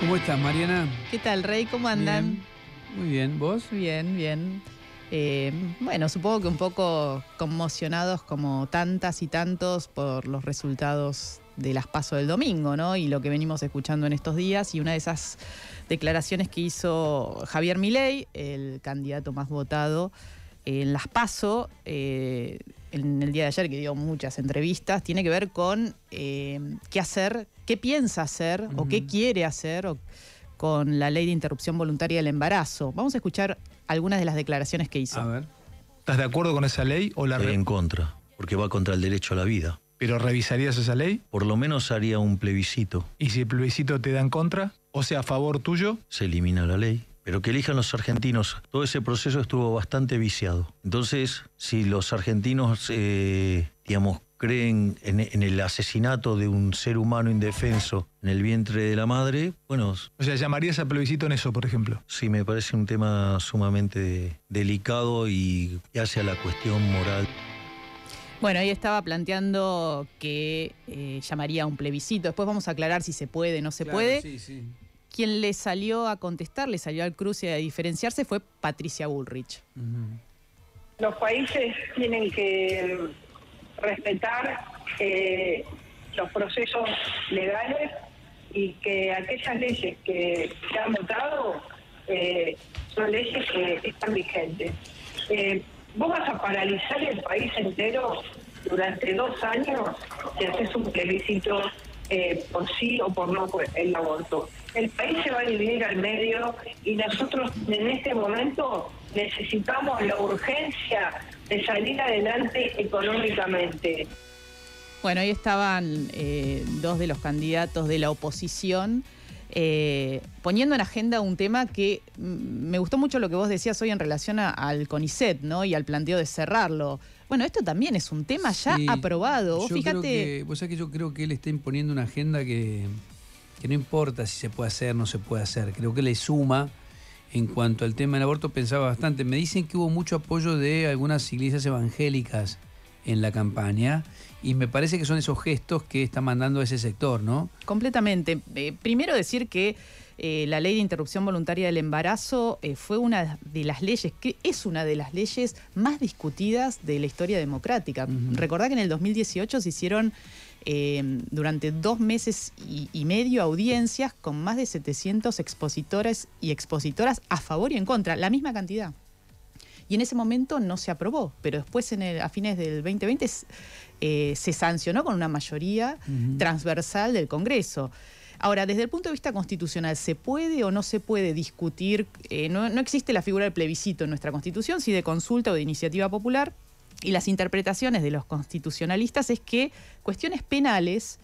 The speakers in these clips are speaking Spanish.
¿Cómo estás, Mariana? ¿Qué tal, Rey? ¿Cómo andan? Muy bien, ¿vos? Bien, bien. Eh, bueno, supongo que un poco conmocionados como tantas y tantos por los resultados de las PASO del domingo, ¿no? Y lo que venimos escuchando en estos días y una de esas declaraciones que hizo Javier Milei, el candidato más votado en las PASO, eh, día de ayer, que dio muchas entrevistas, tiene que ver con eh, qué hacer, qué piensa hacer o qué quiere hacer con la ley de interrupción voluntaria del embarazo. Vamos a escuchar algunas de las declaraciones que hizo. ¿Estás de acuerdo con esa ley o la... Estoy en contra, porque va contra el derecho a la vida. ¿Pero revisarías esa ley? Por lo menos haría un plebiscito. ¿Y si el plebiscito te da en contra? O sea, a favor tuyo. Se elimina la ley pero que elijan los argentinos. Todo ese proceso estuvo bastante viciado. Entonces, si los argentinos, eh, digamos, creen en, el asesinato de un ser humano indefenso en el vientre de la madre, bueno... O sea, ¿llamarías a plebiscito en eso, por ejemplo? Sí, me parece un tema sumamente delicado y hace a la cuestión moral. Bueno, ahí estaba planteando que eh, llamaría a un plebiscito. Después vamos a aclarar si se puede, o no se puede. Sí, sí. Quien le salió a contestar, le salió al cruce a diferenciarse fue Patricia Bullrich. Los países tienen que respetar eh, los procesos legales y que aquellas leyes que se han votado eh, son leyes que están vigentes. Eh, vos vas a paralizar el país entero durante dos años si haces un plebiscito eh, por sí o por no en el aborto el país se va a dividir al medio y nosotros en este momento necesitamos la urgencia de salir adelante económicamente. Bueno, ahí estaban eh, dos de los candidatos de la oposición. Eh, poniendo en agenda un tema que me gustó mucho lo que vos decías hoy en relación al CONICET, ¿no? Y al planteo de cerrarlo. Bueno, esto también es un tema ya aprobado. fíjate. que yo creo que él está imponiendo una agenda que que no importa si se puede hacer o no se puede hacer, creo que le suma. En cuanto al tema del aborto, pensaba bastante. Me dicen que hubo mucho apoyo de algunas iglesias evangélicas en la campaña y me parece que son esos gestos que está mandando ese sector, ¿no? Completamente. Eh, primero decir que eh, la ley de interrupción voluntaria del embarazo eh, fue una de las leyes, que es una de las leyes más discutidas de la historia democrática. Recordad que en el 2018 se hicieron eh, durante dos meses y, medio audiencias con más de 700 expositores y expositoras a favor y en contra, la misma cantidad. Y en ese momento no se aprobó, pero después a fines del 2020 eh, se sancionó con una mayoría transversal del Congreso. Ahora, desde el punto de vista constitucional, ¿se puede o no se puede discutir? Eh, no, no, existe la figura del plebiscito en nuestra Constitución, si de consulta o de iniciativa popular, y las interpretaciones de los constitucionalistas es que cuestiones penales,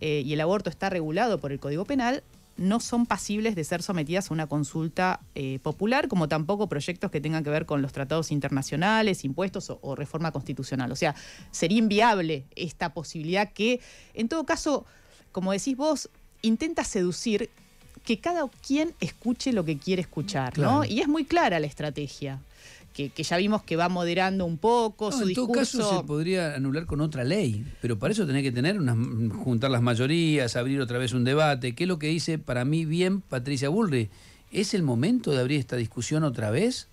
eh, y el aborto está regulado por el Código Penal, no son pasibles de ser sometidas a una consulta eh, popular, como tampoco proyectos que tengan que ver con los tratados internacionales, impuestos o, reforma constitucional. O sea, sería inviable esta posibilidad que, en todo caso, como decís vos, intenta seducir que cada quien escuche lo que quiere escuchar, ¿no? Y es muy clara la estrategia que, ya vimos que va moderando un poco su discurso. En todo caso se podría anular con otra ley, pero para eso tiene que tener unas, juntar las mayorías, abrir otra vez un debate, ¿Qué es lo que dice para mí bien Patricia Bullrich. ¿Es el momento de abrir esta discusión otra vez?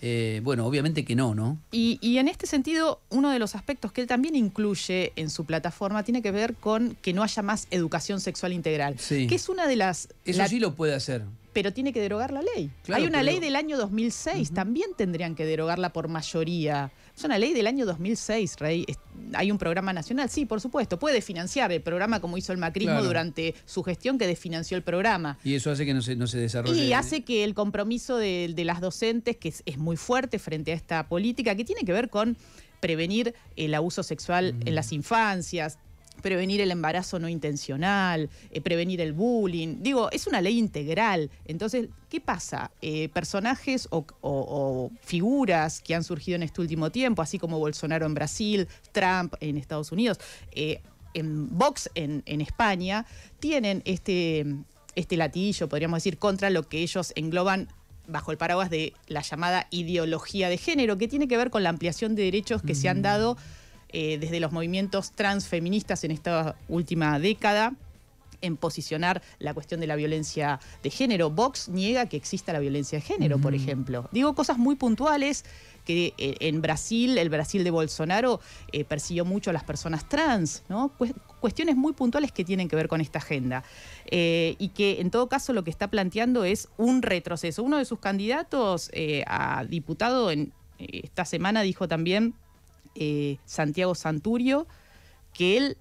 Eh, bueno, obviamente que no, ¿no? Y, en este sentido, uno de los aspectos que él también incluye en su plataforma tiene que ver con que no haya más educación sexual integral. Que es una de las... Eso sí lo puede hacer pero tiene que derogar la ley. Hay una ley del año 2006, también tendrían que derogarla por mayoría. Es una ley del año 2006, Rey. Hay un programa nacional, sí, por supuesto. Puede financiar el programa como hizo el macrismo durante su gestión que desfinanció el programa. Y eso hace que no se, desarrolle. Y hace que el compromiso de, las docentes, que es, muy fuerte frente a esta política, que tiene que ver con prevenir el abuso sexual en las infancias, prevenir el embarazo no intencional, eh, prevenir el bullying. Digo, es una ley integral. Entonces, ¿qué pasa? Eh, personajes o, figuras que han surgido en este último tiempo, así como Bolsonaro en Brasil, Trump en Estados Unidos, eh, en Vox en, España, tienen este, este latillo, podríamos decir, contra lo que ellos engloban bajo el paraguas de la llamada ideología de género, que tiene que ver con la ampliación de derechos que se han mm. dado eh, desde los movimientos transfeministas en esta última década en posicionar la cuestión de la violencia de género. Vox niega que exista la violencia de género, por ejemplo. Digo cosas muy puntuales que eh, en Brasil, el Brasil de Bolsonaro eh, persiguió mucho a las personas trans, ¿no? cuestiones muy puntuales que tienen que ver con esta agenda. y que en todo caso lo que está planteando es un retroceso. Uno de sus candidatos a diputado esta semana dijo también eh, Santiago Santurio, que él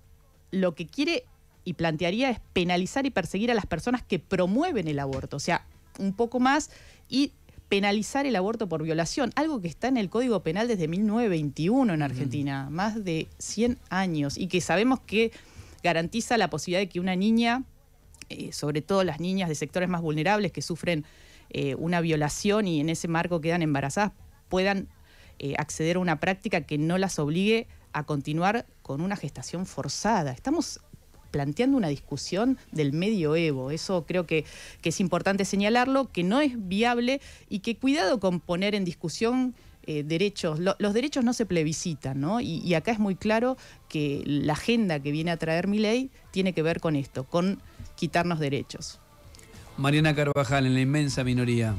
lo que quiere y plantearía es penalizar y perseguir a las personas que promueven el aborto, o sea, un poco más y penalizar el aborto por violación, algo que está en el Código Penal desde 1921 en Argentina, más de 100 años, y que sabemos que garantiza la posibilidad de que una niña, eh, sobre todo las niñas de sectores más vulnerables que sufren eh, una violación y en ese marco quedan embarazadas, puedan eh, acceder a una práctica que no las obligue a continuar con una gestación forzada. Estamos planteando una discusión del medio evo. Eso creo que, es importante señalarlo, que no es viable y que cuidado con poner en discusión eh, derechos. los derechos no se plebiscitan, ¿no? y, acá es muy claro que la agenda que viene a traer mi ley tiene que ver con esto, con quitarnos derechos. Mariana Carvajal, en la inmensa minoría.